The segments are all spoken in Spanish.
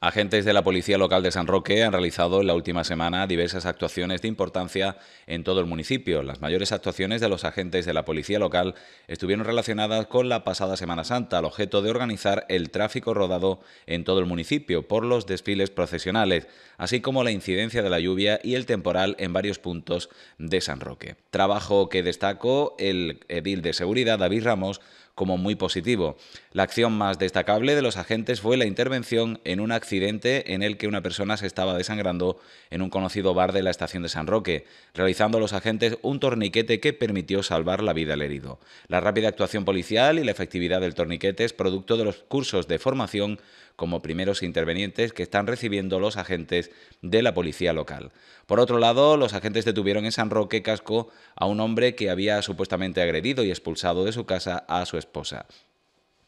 Agentes de la Policía Local de San Roque han realizado en la última semana diversas actuaciones de importancia en todo el municipio. Las mayores actuaciones de los agentes de la Policía Local estuvieron relacionadas con la pasada Semana Santa, al objeto de organizar el tráfico rodado en todo el municipio por los desfiles procesionales, así como la incidencia de la lluvia y el temporal en varios puntos de San Roque. Trabajo que destacó el edil de seguridad David Ramos como muy positivo. La acción más destacable de los agentes fue la intervención en un accidente en el que una persona se estaba desangrando en un conocido bar de la estación de San Roque, realizando a los agentes un torniquete que permitió salvar la vida al herido. La rápida actuación policial y la efectividad del torniquete es producto de los cursos de formación como primeros intervenientes que están recibiendo los agentes de la policía local. Por otro lado, los agentes detuvieron en San Roque Casco a un hombre que había supuestamente agredido y expulsado de su casa a su esposa.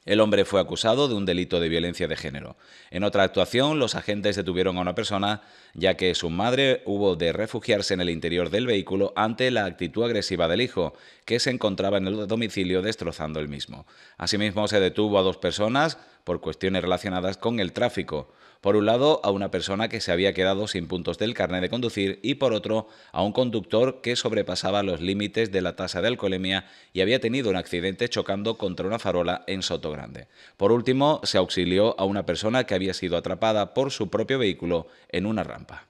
El hombre fue acusado de un delito de violencia de género. En otra actuación, los agentes detuvieron a una persona, ya que su madre hubo de refugiarse en el interior del vehículo ante la actitud agresiva del hijo, que se encontraba en el domicilio destrozando el mismo. Asimismo, se detuvo a dos personas por cuestiones relacionadas con el tráfico. Por un lado, a una persona que se había quedado sin puntos del carnet de conducir y por otro, a un conductor que sobrepasaba los límites de la tasa de alcoholemia y había tenido un accidente chocando contra una farola en Soto grande. Por último, se auxilió a una persona que había sido atrapada por su propio vehículo en una rampa.